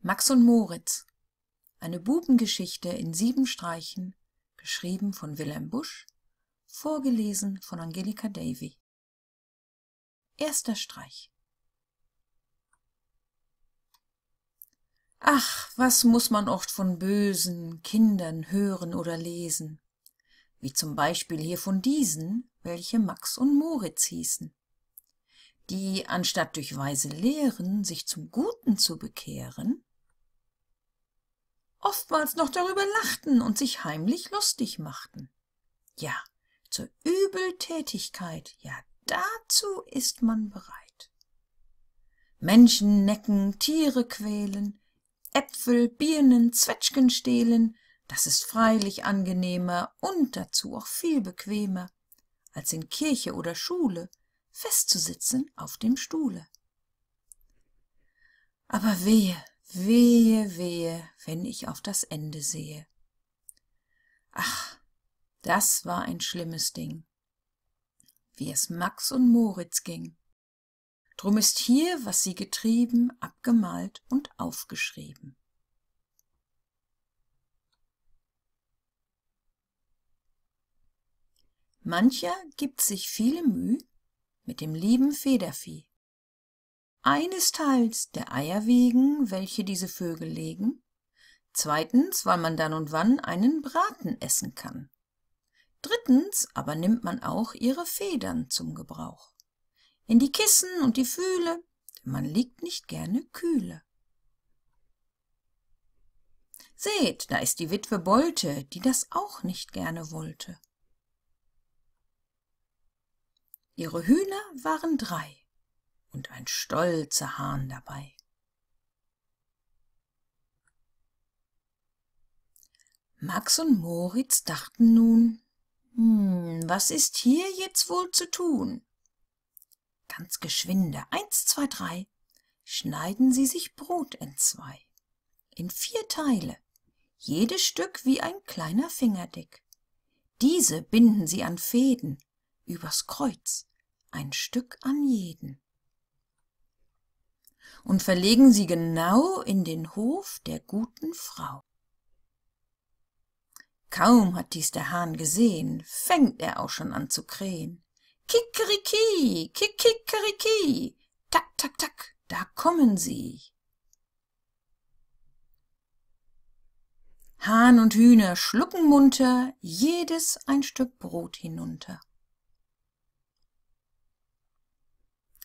Max und Moritz. Eine Bubengeschichte in sieben Streichen, geschrieben von Wilhelm Busch, vorgelesen von Angelika Davy. Erster Streich. Ach, was muss man oft von bösen Kindern hören oder lesen, wie zum Beispiel hier von diesen, welche Max und Moritz hießen, die, anstatt durch weise Lehren sich zum Guten zu bekehren, oftmals noch darüber lachten und sich heimlich lustig machten. Ja, zur Übeltätigkeit, ja, dazu ist man bereit. Menschen necken, Tiere quälen, Äpfel, Birnen, Zwetschgen stehlen, das ist freilich angenehmer und dazu auch viel bequemer, als in Kirche oder Schule festzusitzen auf dem Stuhle. Aber wehe, Wehe, wehe, wenn ich auf das Ende sehe. Ach, das war ein schlimmes Ding. Wie es Max und Moritz ging. Drum ist hier, was sie getrieben, abgemalt und aufgeschrieben. Mancher gibt sich viele Mühe mit dem lieben Federvieh eines teils der Eier wegen, welche diese Vögel legen, zweitens, weil man dann und wann einen Braten essen kann. Drittens aber nimmt man auch ihre Federn zum Gebrauch. In die Kissen und die Fühle, denn man liegt nicht gerne kühle. Seht, da ist die Witwe Bolte, die das auch nicht gerne wollte. Ihre Hühner waren drei und ein stolzer Hahn dabei. Max und Moritz dachten nun, hm, was ist hier jetzt wohl zu tun? Ganz geschwinde, eins, zwei, drei, schneiden sie sich Brot entzwei, in vier Teile, jedes Stück wie ein kleiner Finger dick. Diese binden sie an Fäden, übers Kreuz, ein Stück an jeden und verlegen sie genau in den hof der guten frau kaum hat dies der hahn gesehen fängt er auch schon an zu krähen kikeriki kikikeriki, tak tak tak da kommen sie Hahn und Hühner schlucken munter jedes ein Stück Brot hinunter.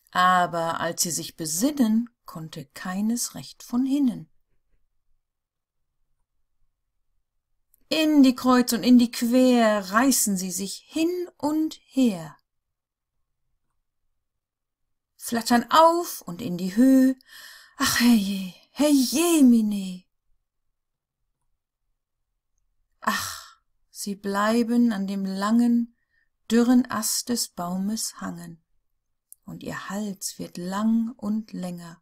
Aber als sie sich besinnen, konnte keines recht von hinnen in die kreuz und in die quer reißen sie sich hin und her flattern auf und in die höh ach herrje herrje, Mine. ach sie bleiben an dem langen dürren ast des baumes hangen und ihr hals wird lang und länger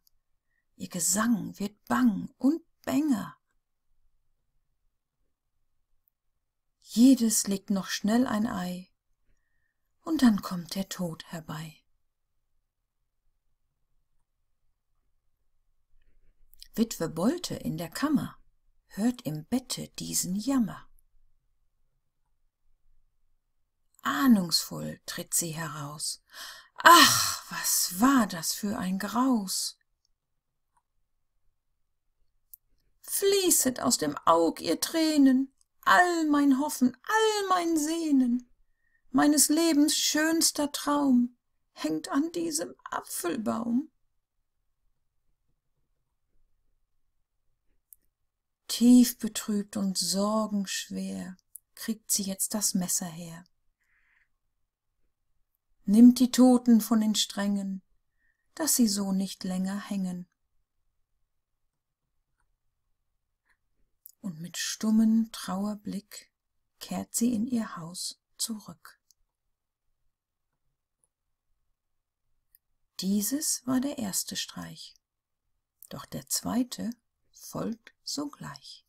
ihr Gesang wird bang und bänger. Jedes legt noch schnell ein Ei, und dann kommt der Tod herbei. Witwe Bolte in der Kammer hört im Bette diesen Jammer. Ahnungsvoll tritt sie heraus. Ach, was war das für ein Graus! fließet aus dem Aug ihr Tränen, all mein Hoffen, all mein Sehnen, meines Lebens schönster Traum hängt an diesem Apfelbaum. Tief betrübt und sorgenschwer kriegt sie jetzt das Messer her. Nimmt die Toten von den Strängen, dass sie so nicht länger hängen. und mit stummem trauerblick kehrt sie in ihr haus zurück dieses war der erste streich doch der zweite folgt sogleich